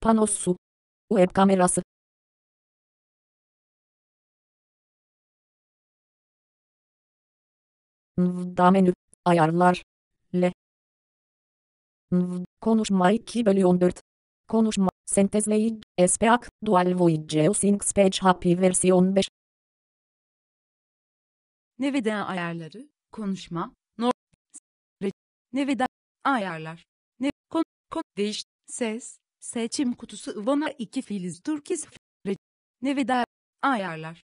panosu, web kamerası, Nvda menü, ayarlar, L. Nv. konuşma 2 bölü 14. Konuşma, sentezleyic, SPAC, dual voice geosync speech happy versiyon 5. Neveda ayarları, konuşma, No. nor, neveda ayarlar, ne, kon, kon, değiş, ses, Seçim kutusu Ivana 2 Filiz Türkis Neveda Ayarlar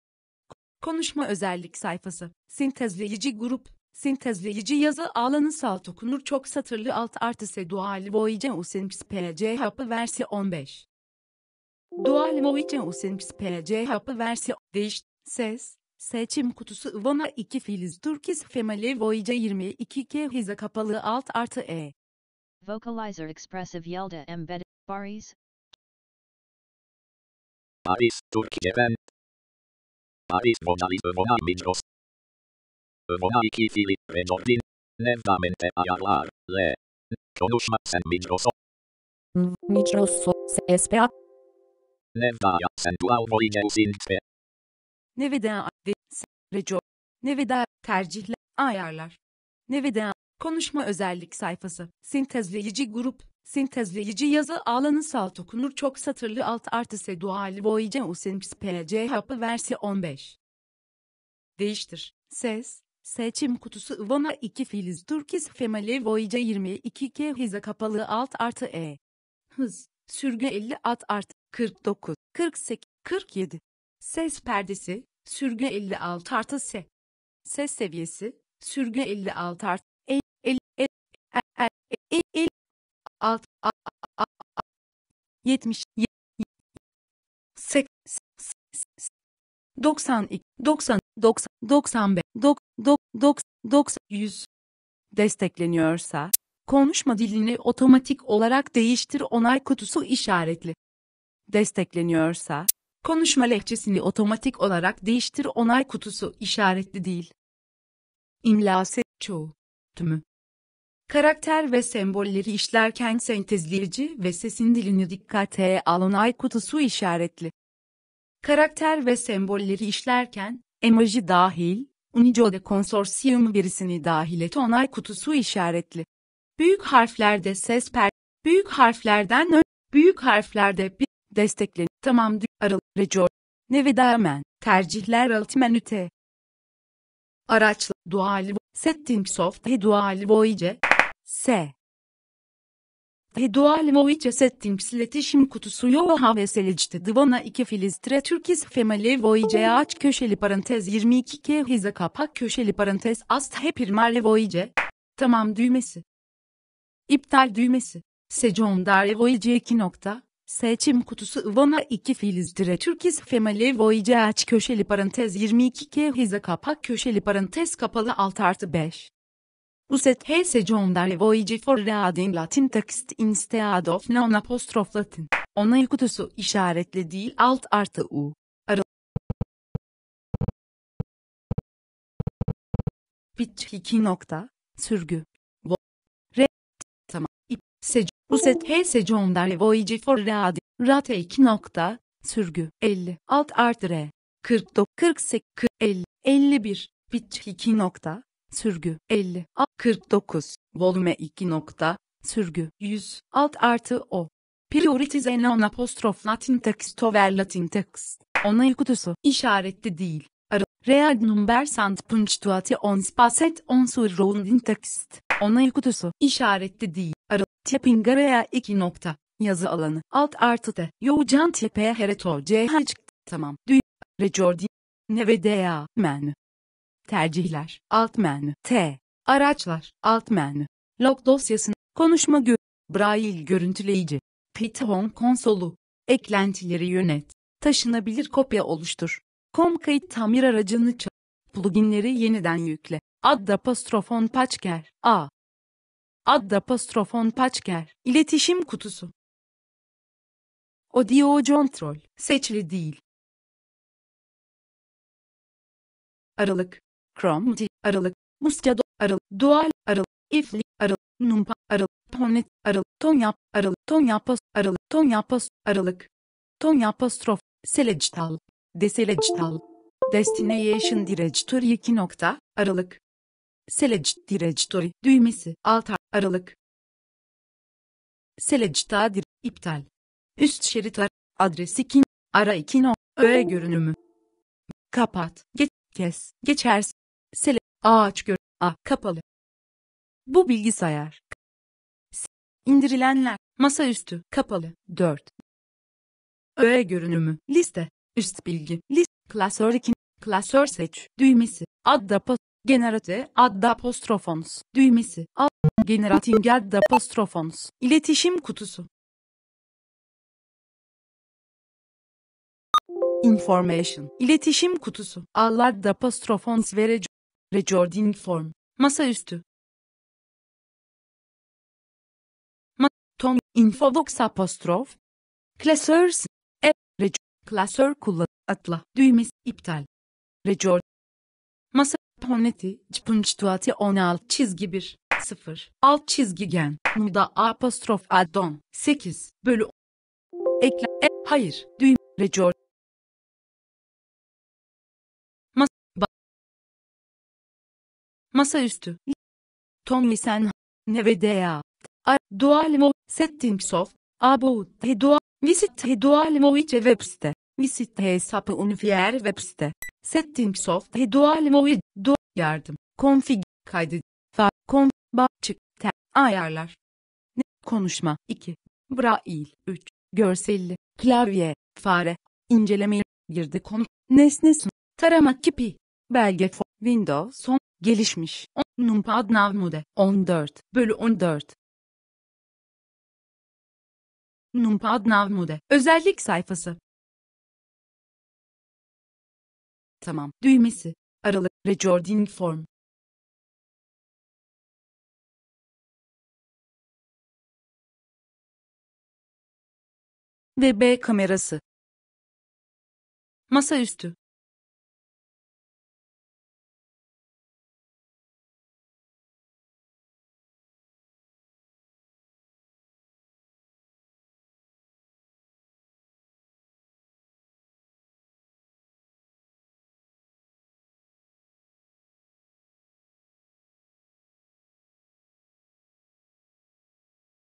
Konuşma özellik sayfası Sintezleyici grup Sintezleyici yazı alanı salt okunur çok satırlı alt artı dual voice usinps pc hapı versi 15 Dual voice usinps pc hapı versi değiş ses Seçim kutusu Ivana 2 Filiz Turkis Female Voice 22 K hiza kapalı alt artı E Vocalizer Expressive Yelda Embedded Paris Paris, Türkiye ben. Paris Vonalis Övona Micros. Övona 2 Filip ve Jordin. Levdamente ayarlar. L. Konuşma sen Microso. Microso. SPA. Levdaya sen dual voice usinitve. Neveda ve reco. Neveda tercihler ayarlar. Neveda konuşma özellik sayfası sintezleyici grup Sintezleyici yazı alanı salt okunur çok satırlı alt artı se dual voice usims pc hapı versi 15. Değiştir. Ses. Seçim kutusu Ivana 2 Filiz Turkis Female Voice 22 K hiza kapalı alt artı E. Hız. Sürgü 50 at artı 49 48 47. Ses perdesi. Sürgü 56 artı S. Ses seviyesi. Sürgü 56 artı E. 50, 50 alt a, a, a, 70 8 92 90 90 95 dok, dok, dok, 90 100 destekleniyorsa konuşma dilini otomatik olarak değiştir onay kutusu işaretli destekleniyorsa konuşma lehçesini otomatik olarak değiştir onay kutusu işaretli değil imlası çoğu tümü Karakter ve sembolleri işlerken sentezleyici ve sesin dilini dikkate alan Aykut su işaretli. Karakter ve sembolleri işlerken, emoji dahil, Unicode konsorsiyum birisini dahil et onay kutusu işaretli. Büyük harflerde ses per, büyük harflerden ön, büyük harflerde bir, desteklen, tamam, aralı, recor, nevedamen, tercihler alt menüte. Araçlı, dual, setting soft, dual voice. S. Se. Hedua cesettin psiletişim kutusu yoha veselicti divana 2 filistre türkiz female voice aç köşeli parantez 22 k hiza kapak köşeli parantez ast hepirmale voice. Tamam düğmesi. İptal düğmesi. Sejom dare voice 2 nokta. Seçim kutusu Ivana 2 filizdir. Türkiz Female Voyage aç köşeli parantez 22 k hiza kapak köşeli parantez kapalı alt artı 5. Uset hese Johndar voigi for reading Latin text instead of non apostrof Latin. Onay kutusu işaretli değil alt artı u. Arı. Pitch 2 nokta. Sürgü. Vo. Re. Tamam. İp. Se. Uset hese Johndar voigi for reading. Rate 2 nokta. Sürgü. 50. Alt artı re. 49. 48. 50. 51. Pitch 2 nokta sürgü 50 A 49 volüme 2 nokta sürgü 100 alt artı o prioritize non apostrof latin text over latin text ona kutusu işaretli değil arı real numbers and punctuati on spaset on sur surrounding text ona kutusu işaretli değil arı typing area 2 nokta yazı alanı alt artı te yocan tepe hereto ch tamam dü recordi nevedea menü Tercihler. Alt menü. T. Araçlar. Alt menü. Log dosyasını. Konuşma gö Braille görüntüleyici. Python konsolu. Eklentileri yönet. Taşınabilir kopya oluştur. Com kayıt tamir aracını çal. Pluginleri yeniden yükle. Ad apostrofon paçker. A. Ad apostrofon paçker. iletişim kutusu. Audio control. Seçili değil. Aralık Kromdi, Aralık, Muscado, Aralık, Dual, Aralık, ifli Aralık, Numpa, Aralık, Tonet, Aralık, ton yap Aralık, ton yapas Aralık, ton yapas Aralık, ton Tonyapostrof, Selecital, Deselecital, Destination Directory 2 nokta, Aralık, Select Directory düğmesi, alt Aralık, Selectadir, iptal. Üst şeritler, adresi kin, ara 2 no, öğe görünümü. Kapat, geç, kes, geçers, Sele ağaç gör a kapalı. Bu bilgisayar. S indirilenler masaüstü kapalı 4. Öğe görünümü liste üst bilgi list klasör 2 klasör seç düğmesi Adda. da generate Adda. apostrofons düğmesi ad generating ad apostrofons iletişim kutusu Information. İletişim kutusu. Allard apostrofons verici. Recording form. Masaüstü. Ma Tom infobox apostrof. Klasörs. E. Rec klasör kullan. Atla. Düğmesi iptal. Record. Masa. tuati on alt çizgi bir sıfır Alt çizgi gen. Nuda apostrof addon. sekiz Bölü. Ekle. E. Hayır. Düğme. Record. masaüstü Tommy sen nevedea a dualmo settingsoft about hedua visit hedualmo içe webste visit hesapı unifier webste settingsoft hedualmo du yardım konfig kaydı fa konf ba çık ter ayarlar ne, konuşma 2 brail 3 görselli klavye fare inceleme girdi konu nesne sun tarama kipi belge for Windows son gelişmiş. Numpad Navmude 14 bölü 14. Numpad Navmude özellik sayfası. Tamam düğmesi. Aralık Recording Form. ve B kamerası. Masaüstü